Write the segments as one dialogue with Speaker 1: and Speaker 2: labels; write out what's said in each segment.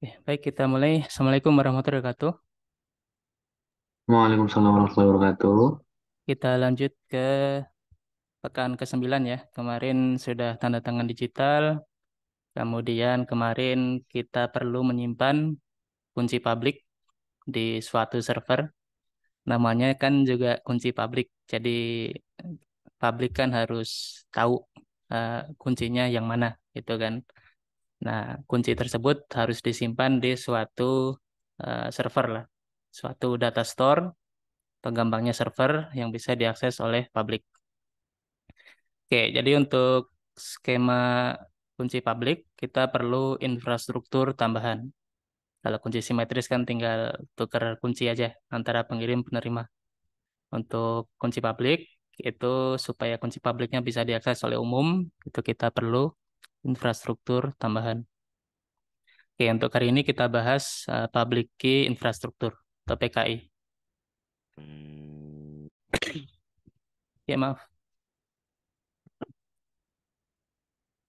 Speaker 1: baik kita mulai. Assalamualaikum warahmatullahi wabarakatuh. Waalaikumsalam warahmatullahi wabarakatuh. Kita lanjut ke pekan ke-9 ya. Kemarin sudah tanda tangan digital. Kemudian kemarin kita perlu menyimpan kunci publik di suatu server. Namanya kan juga kunci publik. Jadi publik kan harus tahu uh, kuncinya yang mana gitu kan. Nah, kunci tersebut harus disimpan di suatu uh, server lah, suatu data store, penggambangnya server yang bisa diakses oleh publik. Oke, jadi untuk skema kunci publik, kita perlu infrastruktur tambahan. Kalau kunci simetris kan tinggal tukar kunci aja antara pengirim penerima. Untuk kunci publik, itu supaya kunci publiknya bisa diakses oleh umum, itu kita perlu infrastruktur tambahan. Oke, untuk hari ini kita bahas uh, public key infrastruktur atau PKI. Oke hmm. ya, maaf.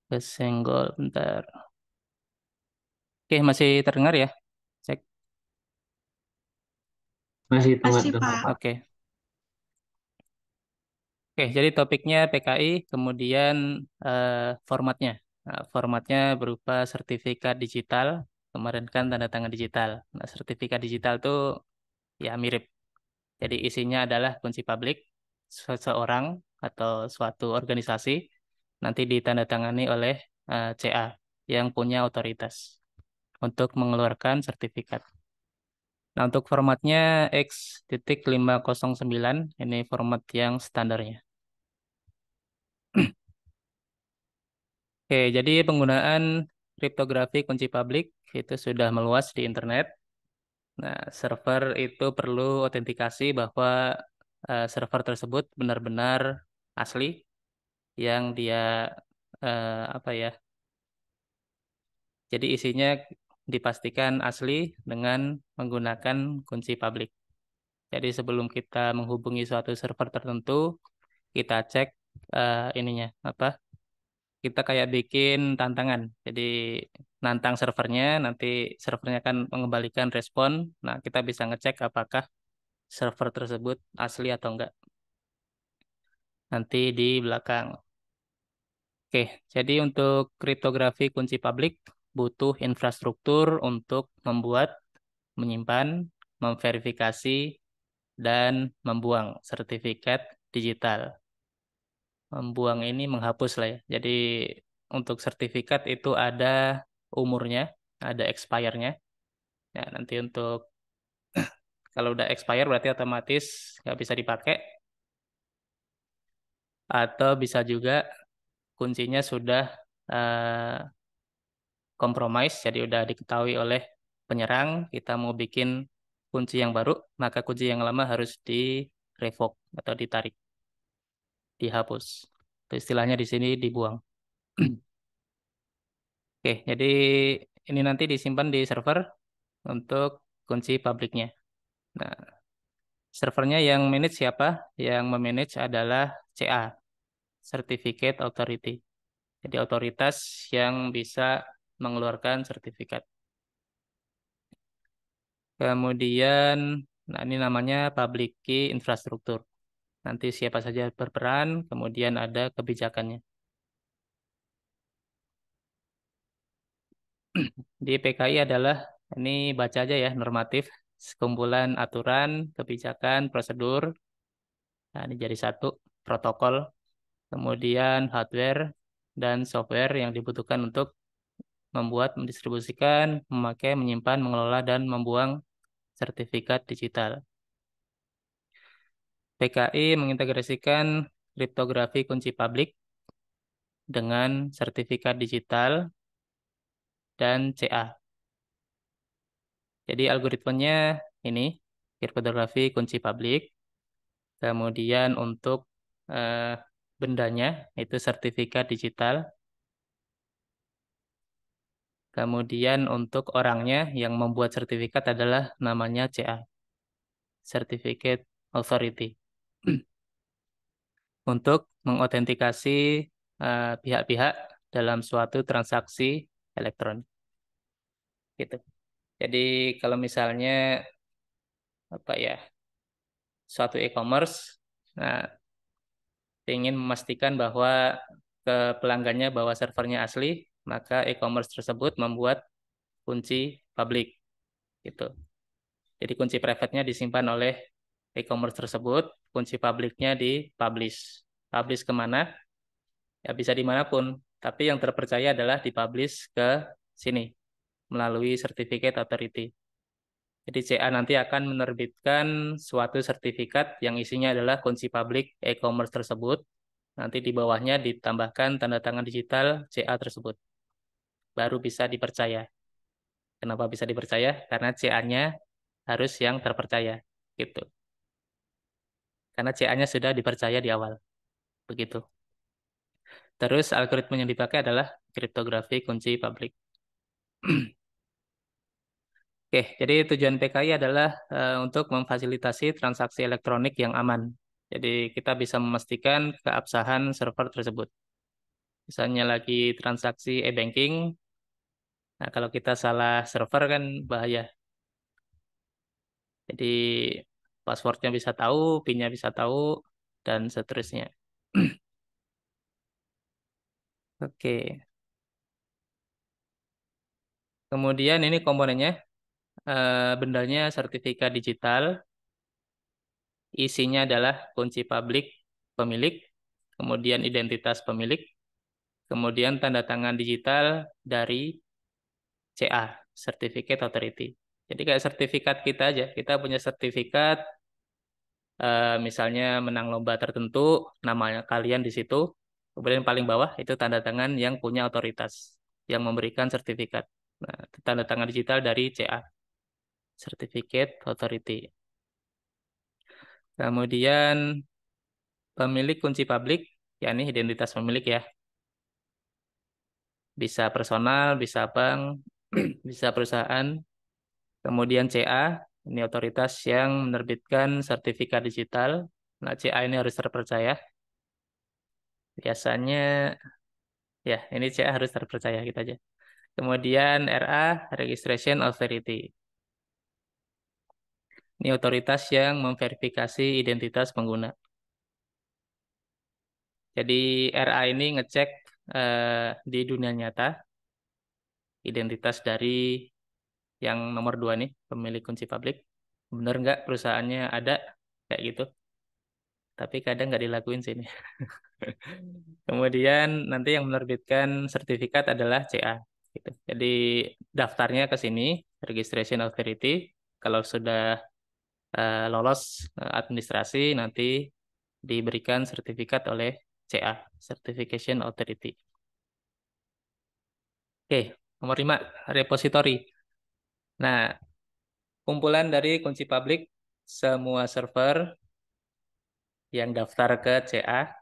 Speaker 1: Kesenggol bentar. Oke, masih terdengar ya? Cek. Masih terdengar. Oke. Oke, jadi topiknya PKI, kemudian uh, formatnya. Nah, formatnya berupa sertifikat digital. Kemarin kan tanda tangan digital. Nah, sertifikat digital tuh ya mirip. Jadi isinya adalah kunci publik seseorang atau suatu organisasi nanti ditandatangani oleh uh, eh, CA yang punya otoritas untuk mengeluarkan sertifikat. Nah, untuk formatnya X.509 ini format yang standarnya. Oke, jadi penggunaan kriptografi kunci publik itu sudah meluas di internet. Nah, server itu perlu otentikasi bahwa uh, server tersebut benar-benar asli yang dia uh, apa ya? Jadi isinya dipastikan asli dengan menggunakan kunci publik. Jadi sebelum kita menghubungi suatu server tertentu, kita cek uh, ininya apa? kita kayak bikin tantangan. Jadi nantang servernya, nanti servernya akan mengembalikan respon. Nah, kita bisa ngecek apakah server tersebut asli atau enggak. Nanti di belakang. Oke, jadi untuk kriptografi kunci publik butuh infrastruktur untuk membuat, menyimpan, memverifikasi, dan membuang sertifikat digital membuang ini menghapus lah ya. Jadi untuk sertifikat itu ada umurnya, ada expire-nya. Ya, nanti untuk kalau udah expire berarti otomatis nggak bisa dipakai. Atau bisa juga kuncinya sudah uh, jadi udah diketahui oleh penyerang, kita mau bikin kunci yang baru, maka kunci yang lama harus di revoke atau ditarik dihapus. Istilahnya di sini dibuang. Oke, jadi ini nanti disimpan di server untuk kunci publiknya. Nah, servernya yang manage siapa? Yang memanage adalah CA, Certificate Authority. Jadi otoritas yang bisa mengeluarkan sertifikat. Kemudian, nah ini namanya public key infrastructure nanti siapa saja berperan, kemudian ada kebijakannya. Di PKI adalah, ini baca aja ya, normatif, sekumpulan aturan, kebijakan, prosedur, nah, ini jadi satu, protokol, kemudian hardware, dan software yang dibutuhkan untuk membuat, mendistribusikan, memakai, menyimpan, mengelola, dan membuang sertifikat digital. PKI mengintegrasikan kriptografi kunci publik dengan sertifikat digital dan CA. Jadi algoritmanya ini kriptografi kunci publik. Kemudian untuk eh, bendanya itu sertifikat digital. Kemudian untuk orangnya yang membuat sertifikat adalah namanya CA. Certificate Authority untuk mengotentikasi eh, pihak-pihak dalam suatu transaksi elektronik. Gitu. Jadi kalau misalnya apa ya suatu e-commerce, nah ingin memastikan bahwa ke pelanggannya bahwa servernya asli, maka e-commerce tersebut membuat kunci publik. gitu. Jadi kunci private-nya disimpan oleh e-commerce tersebut, kunci publiknya di publish. Publish kemana? Ya bisa dimanapun, tapi yang terpercaya adalah di publish ke sini melalui sertifikat authority. Jadi CA nanti akan menerbitkan suatu sertifikat yang isinya adalah kunci publik e-commerce tersebut. Nanti di bawahnya ditambahkan tanda tangan digital CA tersebut. Baru bisa dipercaya. Kenapa bisa dipercaya? Karena CA-nya harus yang terpercaya. Gitu karena CA-nya sudah dipercaya di awal. Begitu. Terus algoritma yang dipakai adalah kriptografi kunci publik. Oke, jadi tujuan PKI adalah uh, untuk memfasilitasi transaksi elektronik yang aman. Jadi kita bisa memastikan keabsahan server tersebut. Misalnya lagi transaksi e-banking, nah kalau kita salah server kan bahaya. Jadi passwordnya bisa tahu, pinnya bisa tahu, dan seterusnya. Oke. Okay. Kemudian ini komponennya, e, bendanya sertifikat digital, isinya adalah kunci publik pemilik, kemudian identitas pemilik, kemudian tanda tangan digital dari CA, Certificate Authority. Jadi kayak sertifikat kita aja, kita punya sertifikat eh, misalnya menang lomba tertentu, namanya kalian di situ. Kemudian paling bawah itu tanda tangan yang punya otoritas yang memberikan sertifikat. Nah, tanda tangan digital dari CA. Certificate Authority. Kemudian pemilik kunci publik, yakni identitas pemilik ya. Bisa personal, bisa bank, bisa perusahaan, Kemudian CA, ini otoritas yang menerbitkan sertifikat digital. Nah, CA ini harus terpercaya. Biasanya, ya ini CA harus terpercaya kita gitu aja. Kemudian RA, Registration Authority. Ini otoritas yang memverifikasi identitas pengguna. Jadi RA ini ngecek eh, di dunia nyata identitas dari yang nomor dua nih pemilik kunci publik bener nggak perusahaannya ada kayak gitu tapi kadang nggak dilakuin sini kemudian nanti yang menerbitkan sertifikat adalah CA gitu jadi daftarnya ke sini registration authority kalau sudah uh, lolos eh, administrasi nanti diberikan sertifikat oleh CA certification authority oke nomor lima repository Nah, kumpulan dari kunci publik semua server yang daftar ke CA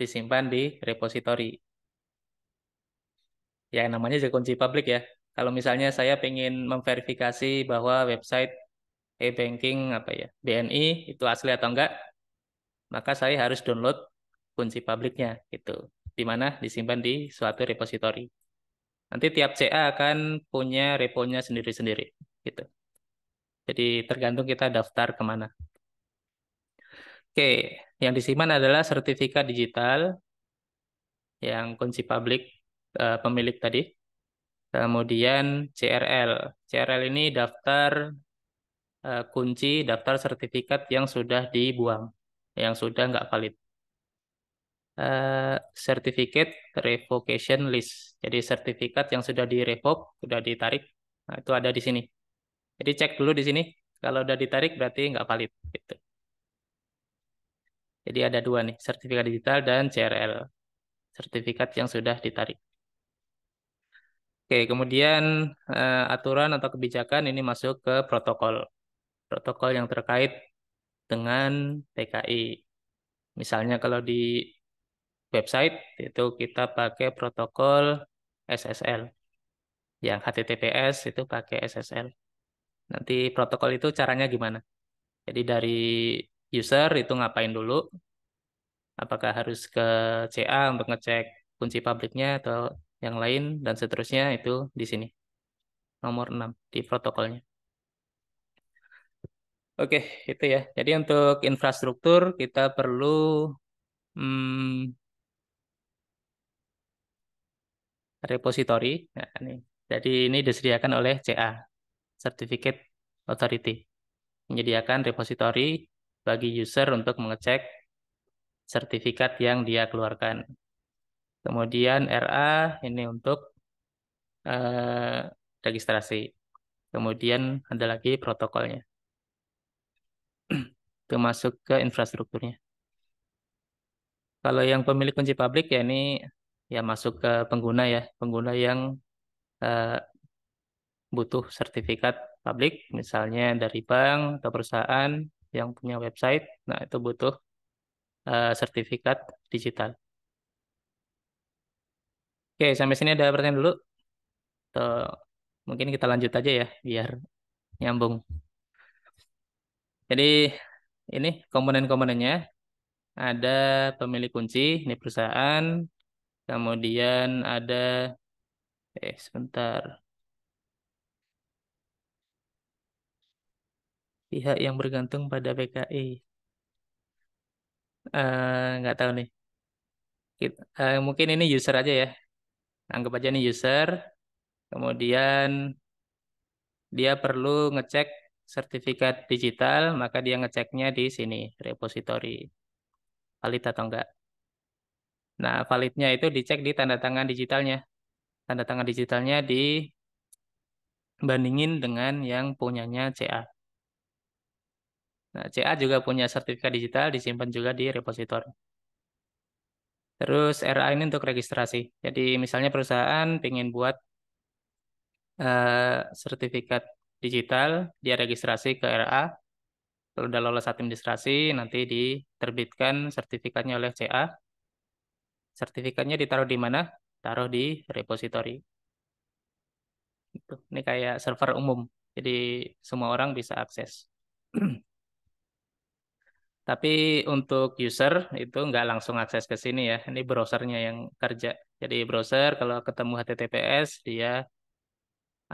Speaker 1: disimpan di repository. Ya, namanya juga kunci publik ya. Kalau misalnya saya ingin memverifikasi bahwa website e-banking apa ya BNI itu asli atau enggak, maka saya harus download kunci publiknya itu, Di mana disimpan di suatu repository. Nanti tiap CA akan punya repo sendiri-sendiri gitu. Jadi tergantung kita daftar kemana. Oke, yang disimpan adalah sertifikat digital yang kunci publik uh, pemilik tadi. Kemudian CRL. CRL ini daftar uh, kunci, daftar sertifikat yang sudah dibuang, yang sudah nggak valid uh, certificate revocation list. Jadi sertifikat yang sudah direvok, sudah ditarik, nah, itu ada di sini. Jadi cek dulu di sini. Kalau sudah ditarik berarti nggak valid. Gitu. Jadi ada dua nih, sertifikat digital dan CRL. Sertifikat yang sudah ditarik. Oke, kemudian uh, aturan atau kebijakan ini masuk ke protokol. Protokol yang terkait dengan PKI. Misalnya kalau di website itu kita pakai protokol SSL. Ya, HTTPS itu pakai SSL. Nanti protokol itu caranya gimana? Jadi dari user itu ngapain dulu? Apakah harus ke CA untuk ngecek kunci publiknya atau yang lain dan seterusnya itu di sini. Nomor 6 di protokolnya. Oke, itu ya. Jadi untuk infrastruktur kita perlu hmm, repository. Nah, ini. Jadi ini disediakan oleh CA, Certificate Authority. Menyediakan repository bagi user untuk mengecek sertifikat yang dia keluarkan. Kemudian RA ini untuk eh, registrasi. Kemudian ada lagi protokolnya. Itu masuk ke infrastrukturnya. Kalau yang pemilik kunci publik ya ini ya masuk ke pengguna ya pengguna yang uh, butuh sertifikat publik misalnya dari bank atau perusahaan yang punya website nah itu butuh uh, sertifikat digital oke sampai sini ada pertanyaan dulu atau mungkin kita lanjut aja ya biar nyambung jadi ini komponen-komponennya ada pemilik kunci ini perusahaan Kemudian ada eh sebentar. Pihak yang bergantung pada PKI. Nggak eh, nggak tahu nih. Kita, uh, eh, mungkin ini user aja ya. Anggap aja ini user. Kemudian dia perlu ngecek sertifikat digital, maka dia ngeceknya di sini, repository. Valid atau enggak. Nah, validnya itu dicek di tanda tangan digitalnya. Tanda tangan digitalnya dibandingin dengan yang punyanya CA. Nah, CA juga punya sertifikat digital disimpan juga di repositori. Terus RA ini untuk registrasi. Jadi misalnya perusahaan ingin buat uh, sertifikat digital, dia registrasi ke RA. Kalau udah lolos administrasi, nanti diterbitkan sertifikatnya oleh CA sertifikatnya ditaruh di mana? Taruh di repository. Gitu. Ini kayak server umum, jadi semua orang bisa akses. Tapi untuk user itu nggak langsung akses ke sini ya. Ini browsernya yang kerja. Jadi browser kalau ketemu HTTPS dia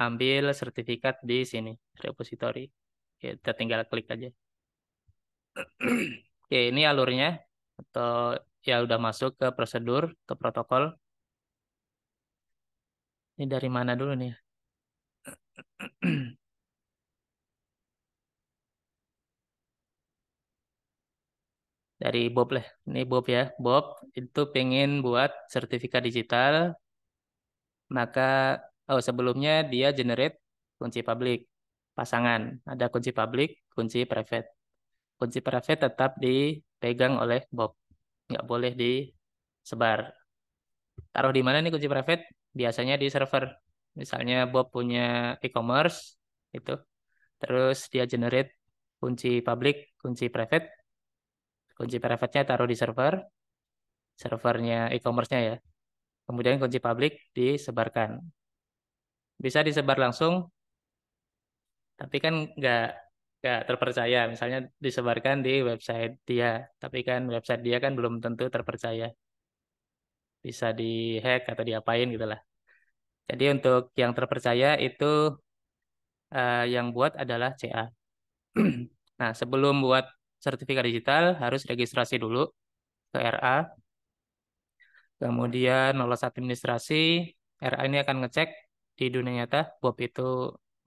Speaker 1: ambil sertifikat di sini repository. kita tinggal klik aja. Oke, ini alurnya atau ya udah masuk ke prosedur, ke protokol. Ini dari mana dulu nih? dari Bob lah. Ini Bob ya. Bob itu pengen buat sertifikat digital. Maka oh sebelumnya dia generate kunci publik pasangan. Ada kunci publik, kunci private. Kunci private tetap dipegang oleh Bob nggak boleh disebar. Taruh di mana nih kunci private? Biasanya di server. Misalnya Bob punya e-commerce itu. Terus dia generate kunci public, kunci private. Kunci private-nya taruh di server. Servernya e-commerce-nya ya. Kemudian kunci public disebarkan. Bisa disebar langsung, tapi kan nggak nggak terpercaya misalnya disebarkan di website dia tapi kan website dia kan belum tentu terpercaya bisa dihack atau diapain gitu lah jadi untuk yang terpercaya itu uh, yang buat adalah CA nah sebelum buat sertifikat digital harus registrasi dulu ke RA kemudian lolos administrasi RA ini akan ngecek di dunia nyata Bob itu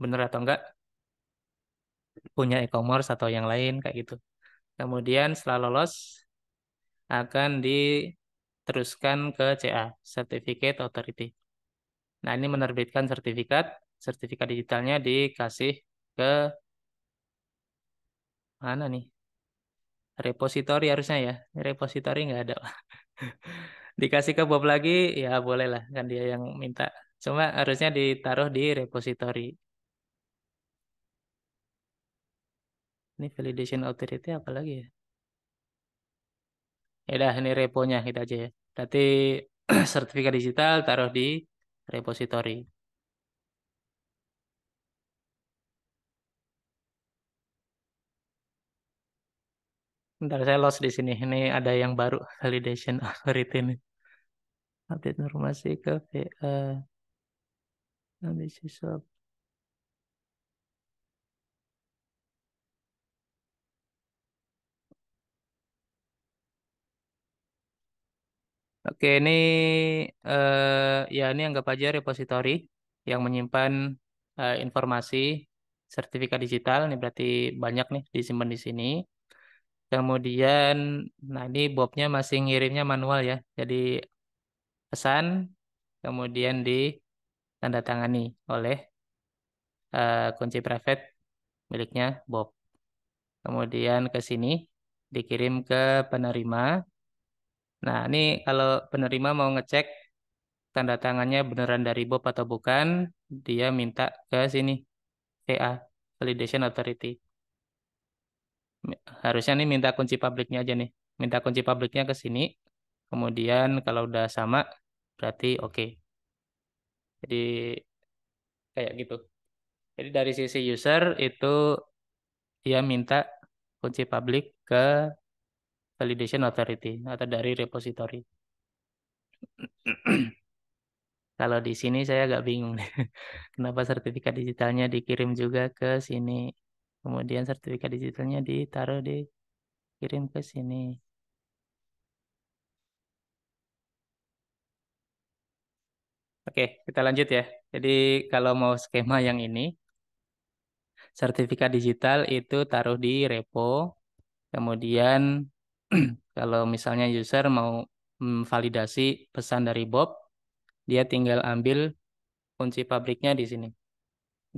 Speaker 1: benar atau enggak punya e-commerce atau yang lain kayak gitu. Kemudian setelah lolos akan diteruskan ke CA, Certificate Authority. Nah, ini menerbitkan sertifikat, sertifikat digitalnya dikasih ke mana nih? Repositori harusnya ya. Repository nggak ada. dikasih ke Bob lagi, ya bolehlah, kan dia yang minta. Cuma harusnya ditaruh di repository. Ini validation authority apa lagi ya? Ya udah, ini reponya kita aja ya. Berarti sertifikat digital taruh di repository. Bentar saya lost di sini. Ini ada yang baru validation authority ini. Update informasi ke VA. Nanti siswa Oke, ini eh, ya ini anggap aja repository yang menyimpan eh, informasi sertifikat digital. Ini berarti banyak nih disimpan di sini. Kemudian, nah ini Bobnya masih ngirimnya manual ya. Jadi pesan, kemudian tangani oleh uh, kunci private miliknya Bob. Kemudian ke sini dikirim ke penerima Nah, ini kalau penerima mau ngecek tanda tangannya beneran dari Bob atau bukan, dia minta ke sini VA, Validation Authority. Harusnya ini minta kunci publiknya aja nih. Minta kunci publiknya ke sini. Kemudian kalau udah sama, berarti oke. Okay. Jadi kayak gitu. Jadi dari sisi user itu dia minta kunci publik ke validation authority atau dari repository. Kalau di sini saya agak bingung kenapa sertifikat digitalnya dikirim juga ke sini. Kemudian sertifikat digitalnya ditaruh di kirim ke sini. Oke, kita lanjut ya. Jadi kalau mau skema yang ini, sertifikat digital itu taruh di repo, kemudian kalau misalnya user mau validasi pesan dari Bob, dia tinggal ambil kunci pabriknya di sini,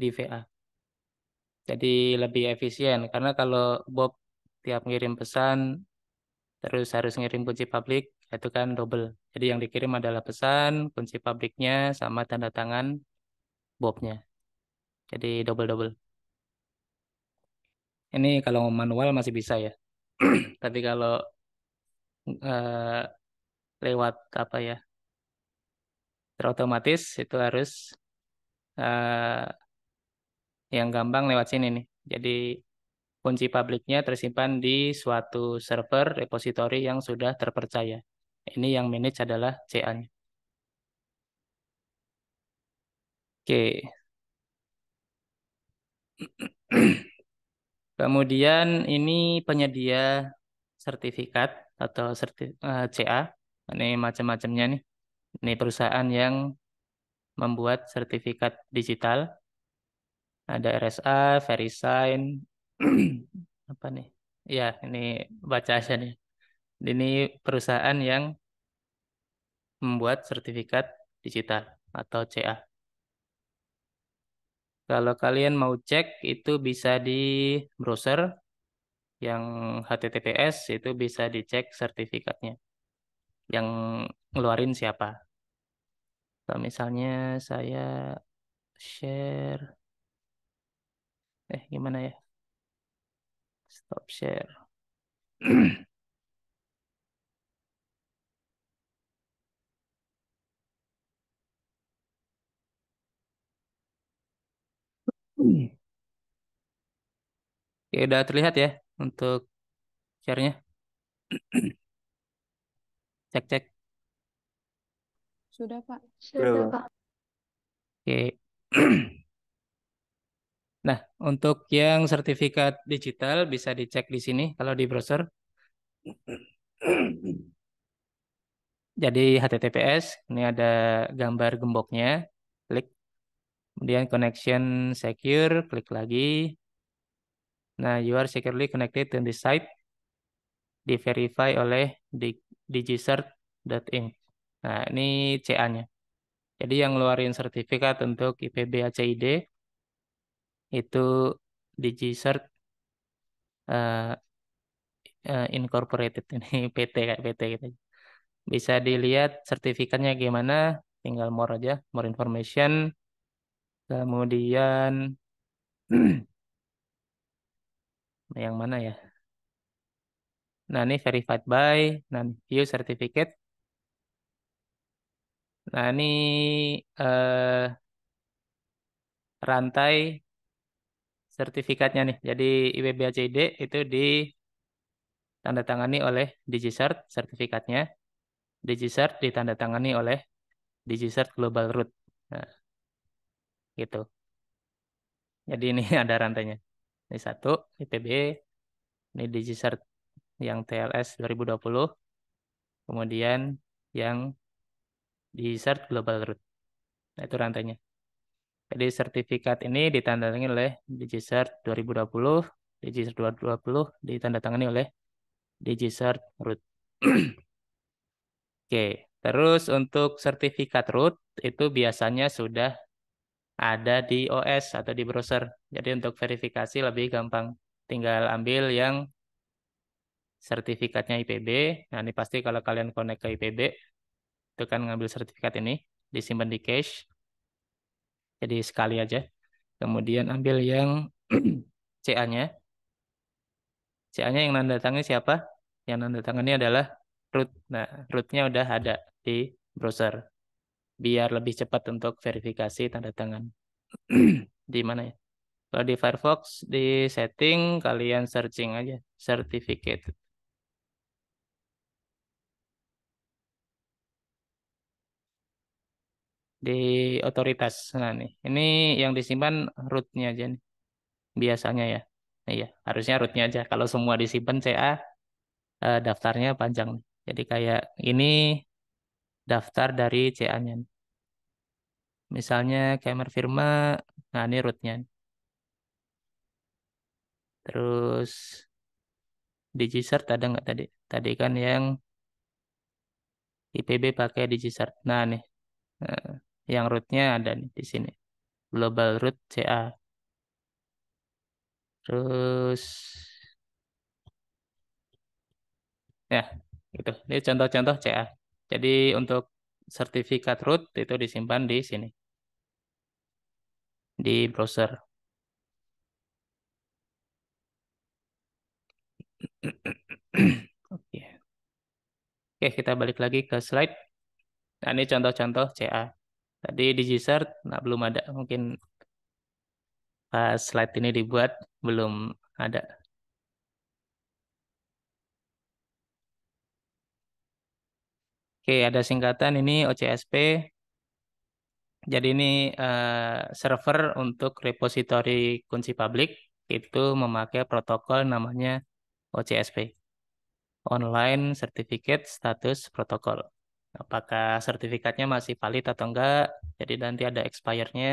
Speaker 1: di VA. Jadi lebih efisien, karena kalau Bob tiap ngirim pesan, terus harus ngirim kunci pabrik, itu kan double. Jadi yang dikirim adalah pesan, kunci pabriknya, sama tanda tangan Bobnya. Jadi double-double. Ini kalau manual masih bisa ya. tapi kalau uh, lewat apa ya terotomatis itu harus uh, yang gampang lewat sini nih. Jadi kunci publiknya tersimpan di suatu server repository yang sudah terpercaya. Ini yang manage adalah CA-nya. Oke. Okay. Kemudian ini penyedia sertifikat atau serti, eh, CA. Ini macam-macamnya nih. Ini perusahaan yang membuat sertifikat digital. Ada RSA, VeriSign, apa nih? Ya, ini baca aja nih. Ini perusahaan yang membuat sertifikat digital atau CA. Kalau kalian mau cek itu bisa di browser yang HTTPS itu bisa dicek sertifikatnya yang ngeluarin siapa. Kalau misalnya saya share eh gimana ya? Stop share. Oke, ya udah terlihat ya untuk share-nya. cek cek. Sudah, Pak. Sudah, Pak. Oke. nah, untuk yang sertifikat digital bisa dicek di sini kalau di browser. Jadi HTTPS, ini ada gambar gemboknya, klik. Kemudian connection secure, klik lagi. Nah, you are securely connected to this site. Di verify oleh in Nah, ini CA-nya. Jadi yang ngeluarin sertifikat untuk IPB ACID itu DigiCert uh, uh, Incorporated ini PT kayak PT gitu. Bisa dilihat sertifikatnya gimana, tinggal more aja, more information. Kemudian yang mana ya? Nah, ini verified by, nah view certificate. Nah, ini eh, rantai sertifikatnya nih. Jadi IPBACD itu ditandatangani oleh DigiCert sertifikatnya. DigiCert ditandatangani oleh DigiCert Global Root. Nah, gitu. Jadi ini ada rantainya. Ini satu IPB, ini DigiCert yang TLS 2020, kemudian yang DigiCert Global Root. Nah, itu rantainya. Jadi sertifikat ini ditandatangani oleh DigiCert 2020, DigiCert 2020 ditandatangani oleh DigiCert Root. Oke, terus untuk sertifikat root itu biasanya sudah ada di OS atau di browser. Jadi untuk verifikasi lebih gampang. Tinggal ambil yang sertifikatnya IPB. Nah, ini pasti kalau kalian connect ke IPB, itu kan ngambil sertifikat ini, disimpan di cache. Jadi sekali aja. Kemudian ambil yang CA-nya. CA-nya yang nandatangani siapa? Yang nandatangani adalah root. Nah, rootnya udah ada di browser biar lebih cepat untuk verifikasi tanda tangan. di mana ya? Kalau di Firefox di setting kalian searching aja certificate. di otoritas. Nah nih, ini yang disimpan rootnya aja nih. Biasanya ya. iya, harusnya rootnya aja. Kalau semua disimpan CA, eh, daftarnya panjang. Jadi kayak ini daftar dari CA-nya. Misalnya Kemer Firma, nah ini rootnya. Terus DigiCert ada nggak tadi? Tadi kan yang IPB pakai DigiCert. Nah nih, eh, yang rootnya ada nih di sini. Global root CA. Terus ya itu, Ini contoh-contoh CA. Jadi untuk sertifikat root itu disimpan di sini di browser. Oke. Okay. okay, kita balik lagi ke slide. Nah, ini contoh-contoh CA. Tadi di G-Cert nah, belum ada. Mungkin pas slide ini dibuat belum ada. Oke, ada singkatan ini OCSP jadi ini uh, server untuk repository kunci publik itu memakai protokol namanya OCSP. Online Certificate Status Protocol. Apakah sertifikatnya masih valid atau enggak? Jadi nanti ada expire-nya.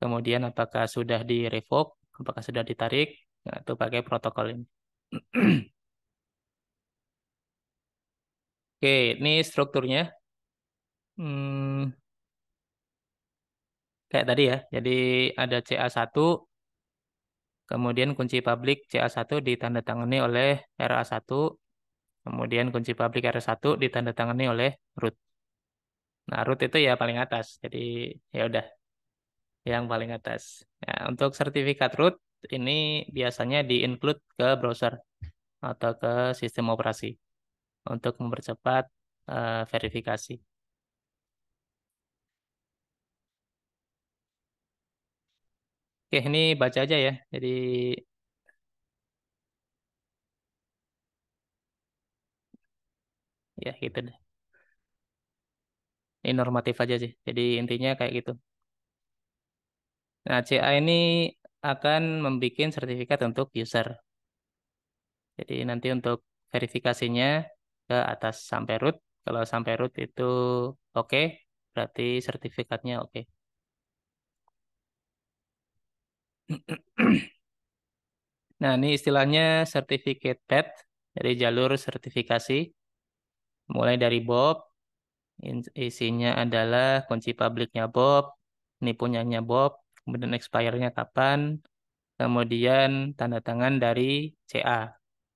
Speaker 1: Kemudian apakah sudah di revoke? Apakah sudah ditarik? Nah, itu pakai protokol ini. Oke, ini strukturnya. Hmm, kayak tadi ya. Jadi ada CA1 kemudian kunci publik CA1 ditandatangani oleh RA1 kemudian kunci publik RA 1 ditandatangani oleh root. Nah, root itu ya paling atas. Jadi ya udah yang paling atas. Ya, untuk sertifikat root ini biasanya di-include ke browser atau ke sistem operasi untuk mempercepat uh, verifikasi. Oke, ini baca aja ya. Jadi ya gitu deh. Ini normatif aja sih. Jadi intinya kayak gitu. Nah, CA ini akan membuat sertifikat untuk user. Jadi nanti untuk verifikasinya ke atas sampai root. Kalau sampai root itu oke, okay, berarti sertifikatnya oke. Okay. Nah, ini istilahnya certificate pet dari jalur sertifikasi. Mulai dari Bob, isinya adalah kunci publiknya Bob, ini punyanya Bob, kemudian expirednya kapan, kemudian tanda tangan dari CA.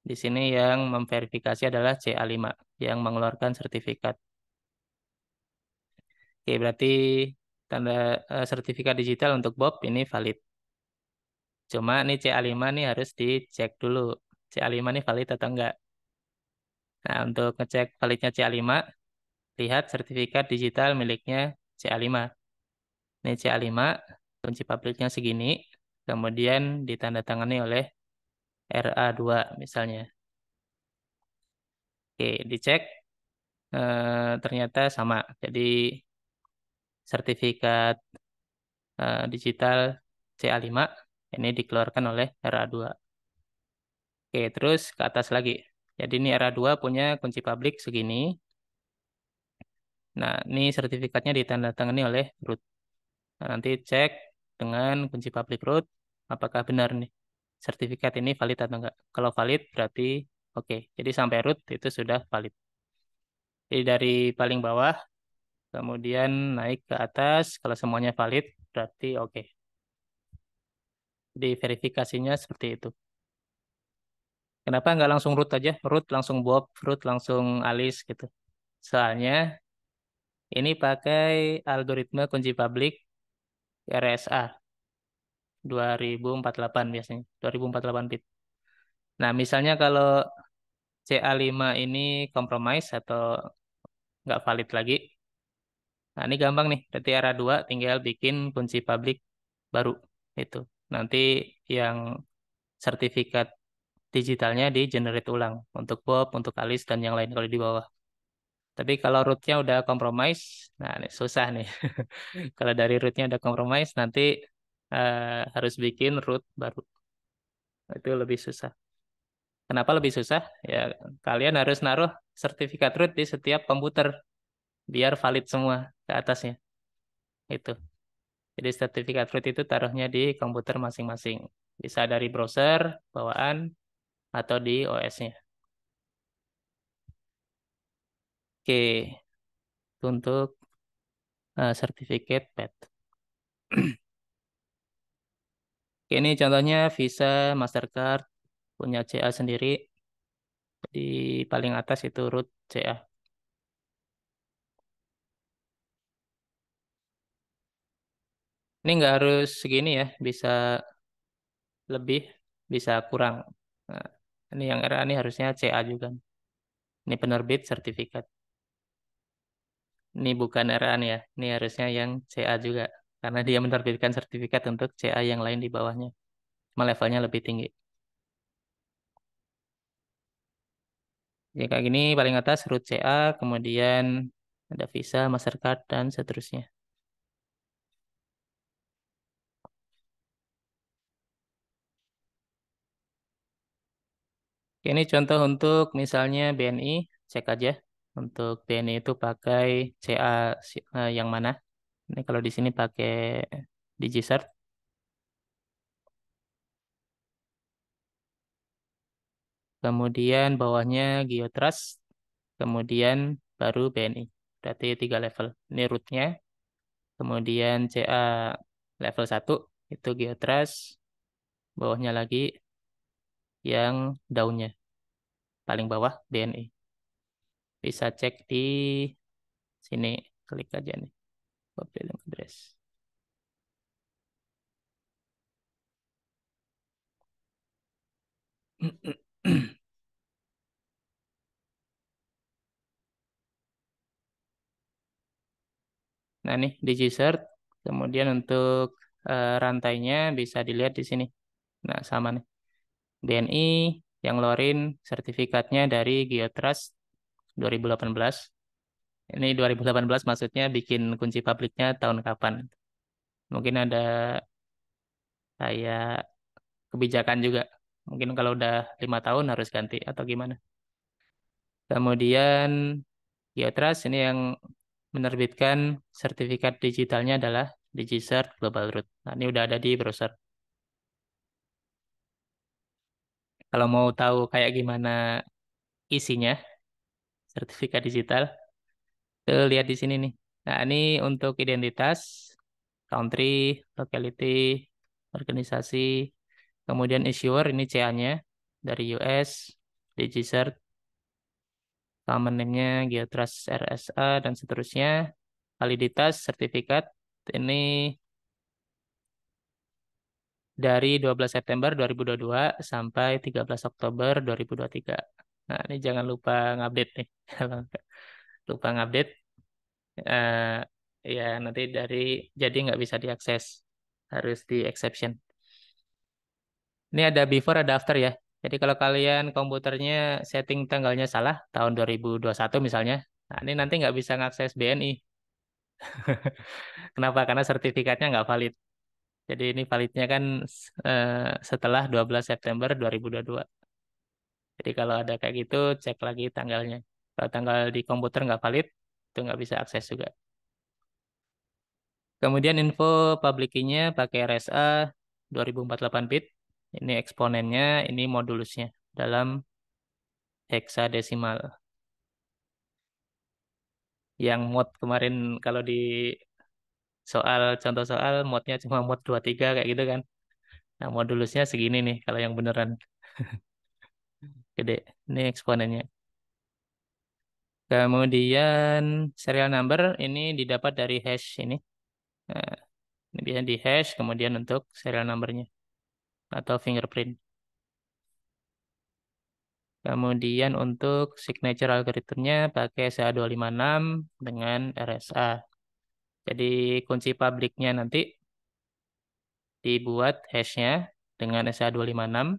Speaker 1: Di sini yang memverifikasi adalah CA5 yang mengeluarkan sertifikat. Oke, berarti tanda eh, sertifikat digital untuk Bob ini valid. Cuma nih CA5 nih harus dicek dulu. CA5 nih valid atau enggak. Nah, untuk ngecek validnya CA5, lihat sertifikat digital miliknya CA5. Ini CA5, kunci pabriknya segini, kemudian ditandatangani oleh RA2 misalnya. Oke, dicek e, ternyata sama. Jadi sertifikat e, digital CA5 ini dikeluarkan oleh RA2. Oke, terus ke atas lagi. Jadi ini RA2 punya kunci publik segini. Nah, ini sertifikatnya ditandatangani oleh root. Nah, nanti cek dengan kunci publik root apakah benar nih sertifikat ini valid atau enggak. Kalau valid berarti oke. Okay. Jadi sampai root itu sudah valid. Jadi dari paling bawah kemudian naik ke atas kalau semuanya valid berarti oke. Okay di verifikasinya seperti itu. Kenapa nggak langsung root aja? Root langsung Bob, root langsung alis gitu. Soalnya ini pakai algoritma kunci publik RSA 2048 biasanya, 2048 bit. Nah, misalnya kalau CA5 ini compromise atau nggak valid lagi. Nah, ini gampang nih, berarti dua, 2 tinggal bikin kunci publik baru itu nanti yang sertifikat digitalnya di generate ulang untuk Bob, untuk Alice dan yang lain kalau di bawah. Tapi kalau rootnya udah compromise, nah ini susah nih. kalau dari rootnya udah compromise, nanti uh, harus bikin root baru. Itu lebih susah. Kenapa lebih susah? Ya kalian harus naruh sertifikat root di setiap komputer biar valid semua ke atasnya. Itu. Jadi sertifikat root itu taruhnya di komputer masing-masing. Bisa dari browser, bawaan, atau di OS-nya. Oke, itu untuk uh, sertifikat PET. Oke, ini contohnya Visa, Mastercard, punya CA sendiri. Di paling atas itu root CA. Ini nggak harus segini ya, bisa lebih, bisa kurang. Nah, ini yang ERA ini harusnya CA juga. Ini penerbit sertifikat. Ini bukan RA ya, ini harusnya yang CA juga. Karena dia menerbitkan sertifikat untuk CA yang lain di bawahnya. Cuma levelnya lebih tinggi. Jika ya, gini paling atas root CA, kemudian ada Visa, Mastercard, dan seterusnya. ini contoh untuk misalnya BNI, cek aja. Untuk BNI itu pakai CA eh, yang mana. Ini kalau di sini pakai DigiCert. Kemudian bawahnya Geotrust, kemudian baru BNI. Berarti tiga level. Ini rootnya. Kemudian CA level 1 itu Geotrust. Bawahnya lagi yang daunnya. Paling bawah DNA. E. Bisa cek di sini. Klik aja nih. Bob link Address. Nah, nih DigiCert. Kemudian untuk uh, rantainya bisa dilihat di sini. Nah, sama nih. BNI yang ngeluarin sertifikatnya dari Geotrust 2018. Ini 2018 maksudnya bikin kunci publiknya tahun kapan. Mungkin ada kayak kebijakan juga. Mungkin kalau udah lima tahun harus ganti atau gimana. Kemudian Geotrust ini yang menerbitkan sertifikat digitalnya adalah DigiCert Global Root. Nah, ini udah ada di browser. Kalau mau tahu kayak gimana isinya sertifikat digital, tuh eh, lihat di sini nih. Nah, ini untuk identitas, country, locality, organisasi, kemudian issuer ini CA-nya dari US, DigiCert, common name-nya Geotrust RSA dan seterusnya. Validitas sertifikat ini dari 12 September 2022 sampai 13 Oktober 2023. Nah, ini jangan lupa ngupdate nih. lupa ngupdate uh, ya nanti dari jadi nggak bisa diakses. Harus di exception. Ini ada before ada after ya. Jadi kalau kalian komputernya setting tanggalnya salah tahun 2021 misalnya, nah ini nanti nggak bisa ngakses BNI. Kenapa? Karena sertifikatnya nggak valid. Jadi ini validnya kan eh, setelah 12 September 2022. Jadi kalau ada kayak gitu, cek lagi tanggalnya. Kalau tanggal di komputer nggak valid, itu nggak bisa akses juga. Kemudian info public key-nya pakai RSA 2048 bit. Ini eksponennya, ini modulusnya dalam heksadesimal. Yang mod kemarin kalau di soal contoh soal modnya cuma mod 23 kayak gitu kan. Nah, modulusnya segini nih kalau yang beneran. Gede. Ini eksponennya. Kemudian serial number ini didapat dari hash ini. Nah, ini bisa di hash kemudian untuk serial numbernya atau fingerprint. Kemudian untuk signature algoritmnya pakai sa 256 dengan RSA. Jadi kunci publiknya nanti dibuat hashnya dengan SH256,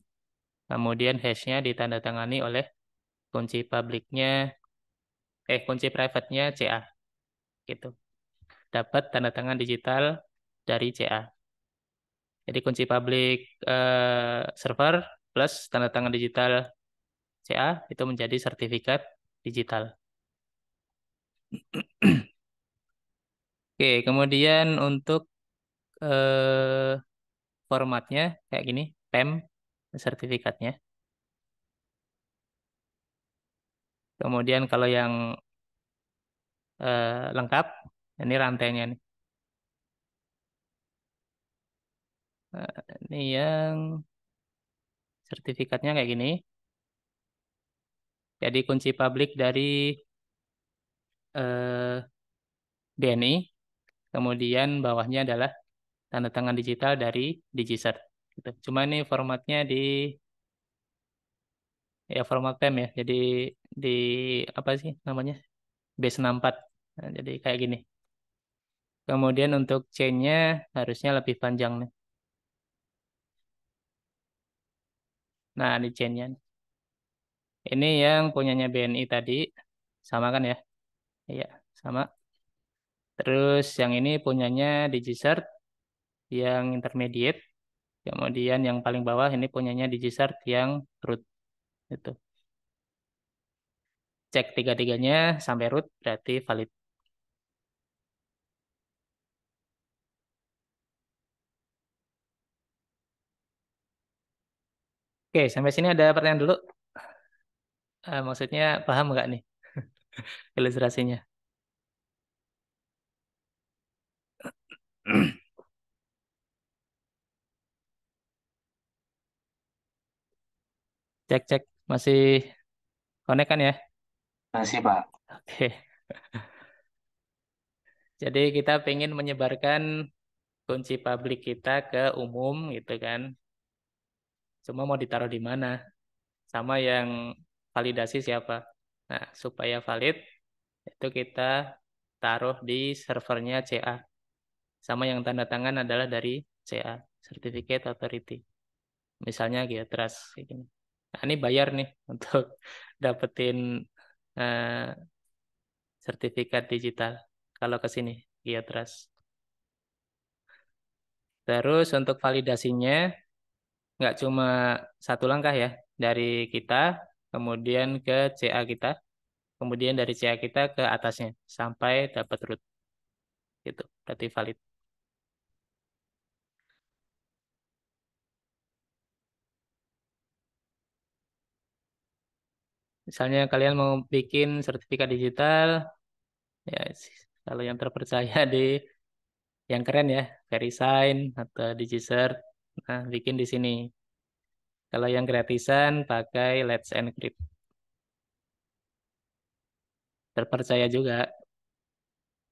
Speaker 1: kemudian hashnya ditandatangani oleh kunci publiknya, eh kunci private-nya CA. Gitu. Dapat tanda tangan digital dari CA. Jadi kunci publik eh, server plus tanda tangan digital CA itu menjadi sertifikat digital. Oke, kemudian untuk eh, formatnya kayak gini, PEM sertifikatnya. Kemudian kalau yang eh, lengkap, ini rantainya nih. Nah, ini yang sertifikatnya kayak gini. Jadi kunci publik dari eh, BNI kemudian bawahnya adalah tanda tangan digital dari DigiCert. Gitu. Cuma ini formatnya di ya format PEM ya. Jadi di apa sih namanya? B64. Nah, jadi kayak gini. Kemudian untuk chainnya harusnya lebih panjang nih. Nah, di chainnya Ini yang punyanya BNI tadi. Sama kan ya? Iya, sama. Terus yang ini punyanya DigiCert yang intermediate. Kemudian yang paling bawah ini punyanya DigiCert yang root. Itu. Cek tiga-tiganya sampai root berarti valid. Oke, sampai sini ada pertanyaan dulu. Uh, maksudnya paham nggak nih ilustrasinya? Cek cek masih konek kan ya? Masih Pak. Oke. Jadi kita pengen menyebarkan kunci publik kita ke umum gitu kan. Cuma mau ditaruh di mana? Sama yang validasi siapa? Nah, supaya valid itu kita taruh di servernya CA sama yang tanda tangan adalah dari CA Certificate Authority misalnya Geotrust kayak gini nah, ini bayar nih untuk dapetin uh, sertifikat digital kalau ke sini Geotrust terus untuk validasinya nggak cuma satu langkah ya dari kita kemudian ke CA kita kemudian dari CA kita ke atasnya sampai dapat root. Gitu, berarti valid. Misalnya kalian mau bikin sertifikat digital, ya kalau yang terpercaya di yang keren ya, VeriSign atau DigiCert. Nah, bikin di sini. Kalau yang gratisan pakai Let's Encrypt. Terpercaya juga.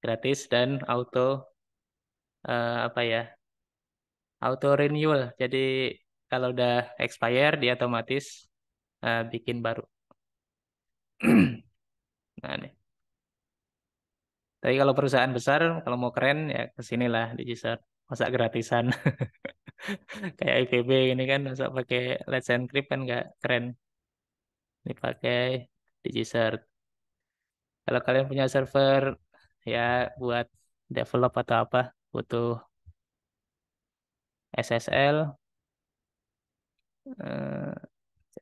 Speaker 1: Gratis dan auto uh, apa ya? Auto renewal. Jadi kalau udah expire dia otomatis uh, bikin baru. nah nih. Tapi kalau perusahaan besar, kalau mau keren ya kesinilah di Jisar. Masa gratisan. Kayak IPB ini kan masa pakai Let's Encrypt kan nggak keren. ini pakai DigiCert. Kalau kalian punya server ya buat develop atau apa, butuh SSL. Uh,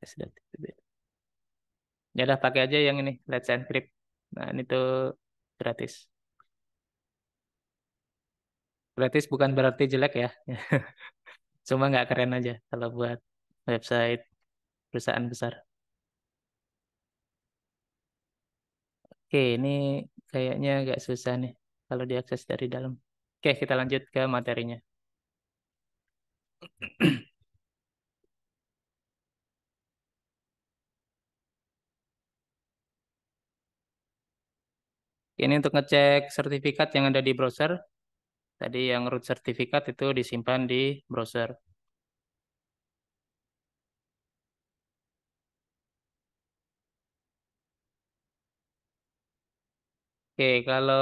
Speaker 1: eh, Ya udah pakai aja yang ini, Let's Encrypt. Nah, ini tuh gratis. Gratis bukan berarti jelek ya. Cuma nggak keren aja kalau buat website perusahaan besar. Oke, ini kayaknya agak susah nih kalau diakses dari dalam. Oke, kita lanjut ke materinya. Ini untuk ngecek sertifikat yang ada di browser. Tadi yang root sertifikat itu disimpan di browser. Oke, kalau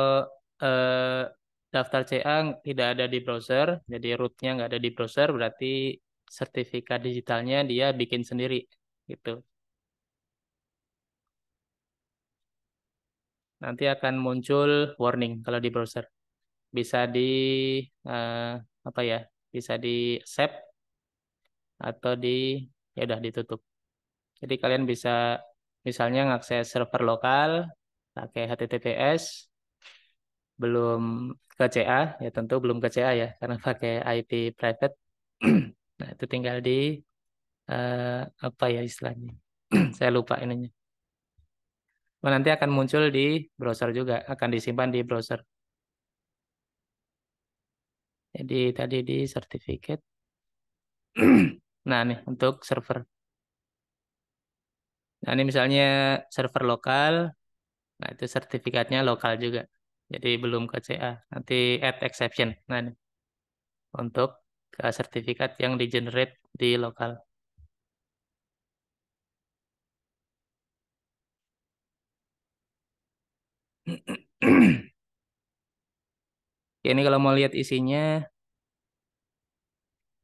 Speaker 1: eh, daftar CA tidak ada di browser, jadi rootnya nggak ada di browser, berarti sertifikat digitalnya dia bikin sendiri, gitu. nanti akan muncul warning kalau di browser. Bisa di uh, apa ya? Bisa di save atau di ya udah ditutup. Jadi kalian bisa misalnya ngakses server lokal pakai HTTPS belum ke CA ya tentu belum ke CA ya karena pakai IP private. nah, itu tinggal di uh, apa ya istilahnya? Saya lupa ininya nanti akan muncul di browser juga, akan disimpan di browser. Jadi tadi di certificate. nah nih untuk server. Nah ini misalnya server lokal, nah itu sertifikatnya lokal juga. Jadi belum ke CA, nanti add exception. Nah ini untuk ke sertifikat yang di generate di lokal. ini kalau mau lihat isinya.